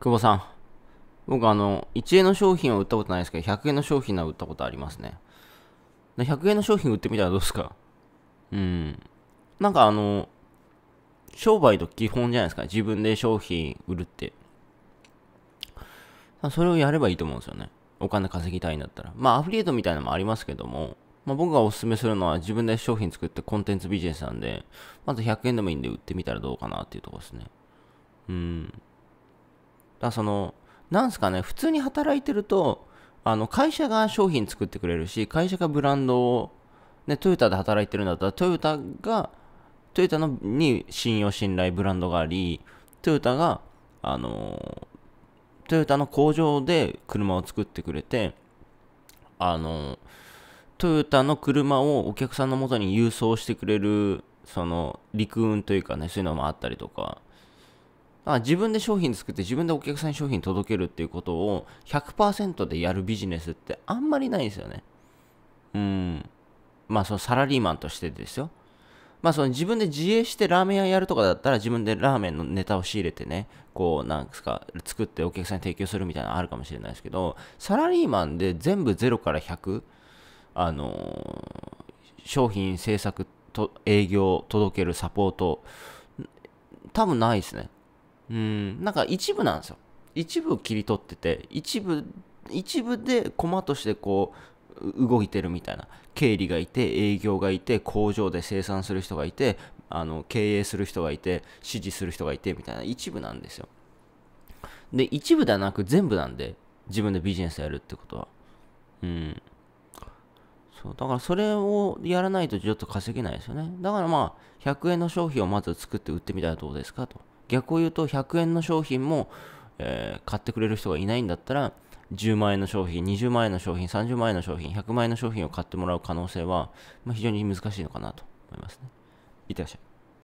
久保さん。僕あの、1円の商品を売ったことないですけど、100円の商品は売ったことありますね。100円の商品売ってみたらどうですかうん。なんかあの、商売と基本じゃないですか。自分で商品売るって。それをやればいいと思うんですよね。お金稼ぎたいんだったら。まあ、アフィリエイトみたいなのもありますけども、まあ、僕がおすすめするのは自分で商品作ってコンテンツビジネスなんで、まず100円でもいいんで売ってみたらどうかなっていうとこですね。うん。だその、なんすかね、普通に働いてると、あの会社が商品作ってくれるし、会社がブランドを、ね、トヨタで働いてるんだったら、トヨタが、トヨタのに信用信頼ブランドがあり、トヨタが、あの、トヨタの工場で車を作ってくれて、あの、トヨタの車をお客さんのもとに郵送してくれる、その、陸運というかね、そういうのもあったりとか、あ自分で商品作って自分でお客さんに商品届けるっていうことを100%でやるビジネスってあんまりないんですよね。うん。まあそのサラリーマンとしてですよ。まあその自分で自営してラーメン屋やるとかだったら自分でラーメンのネタを仕入れてね、こうなんですか作ってお客さんに提供するみたいなのあるかもしれないですけど、サラリーマンで全部0から100、あのー、商品制作と営業届けるサポート、多分ないですね。うん、なんか一部なんですよ。一部切り取ってて、一部、一部で駒としてこう、動いてるみたいな。経理がいて、営業がいて、工場で生産する人がいて、あの、経営する人がいて、支持する人がいて、みたいな一部なんですよ。で、一部ではなく全部なんで、自分でビジネスやるってことは。うん。そう、だからそれをやらないとちょっと稼げないですよね。だからまあ、100円の商品をまず作って売ってみたらどうですかと。逆を言うと100円の商品も、えー、買ってくれる人がいないんだったら10万円の商品20万円の商品30万円の商品100万円の商品を買ってもらう可能性は、まあ、非常に難しいのかなと思いますねいってらっしゃい